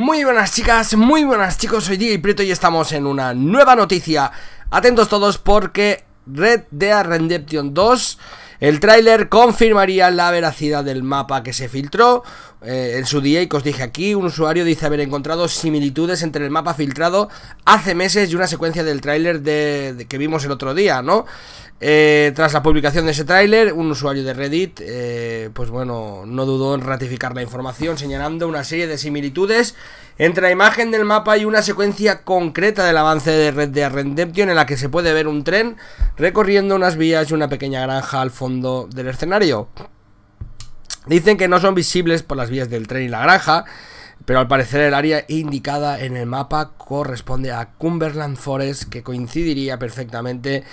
Muy buenas chicas, muy buenas chicos, soy y Prieto y estamos en una nueva noticia Atentos todos porque Red Dead Redemption 2 El tráiler confirmaría la veracidad del mapa que se filtró eh, En su día, y que os dije aquí, un usuario dice haber encontrado similitudes entre el mapa filtrado hace meses y una secuencia del tráiler de, que vimos el otro día, ¿no? Eh, tras la publicación de ese tráiler, un usuario de Reddit, eh, pues bueno, no dudó en ratificar la información, señalando una serie de similitudes entre la imagen del mapa y una secuencia concreta del avance de Red Dead Redemption en la que se puede ver un tren recorriendo unas vías y una pequeña granja al fondo del escenario. Dicen que no son visibles por las vías del tren y la granja, pero al parecer el área indicada en el mapa corresponde a Cumberland Forest, que coincidiría perfectamente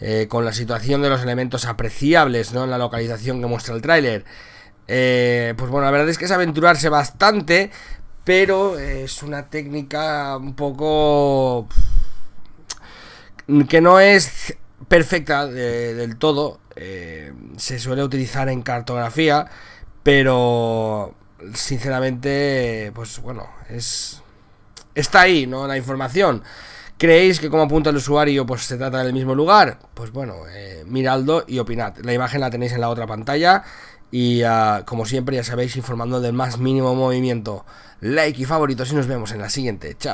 eh, con la situación de los elementos apreciables ¿no? en la localización que muestra el tráiler. Eh, pues bueno, la verdad es que es aventurarse bastante, pero eh, es una técnica un poco... que no es perfecta del todo. se suele utilizar en cartografía, pero sinceramente, pues bueno, es está ahí, ¿no? La información. ¿Creéis que como apunta el usuario pues se trata del mismo lugar? Pues bueno, Miraldo eh, miradlo y opinad. La imagen la tenéis en la otra pantalla y ah, como siempre ya sabéis informando del más mínimo movimiento. Like y favorito y nos vemos en la siguiente. Chao.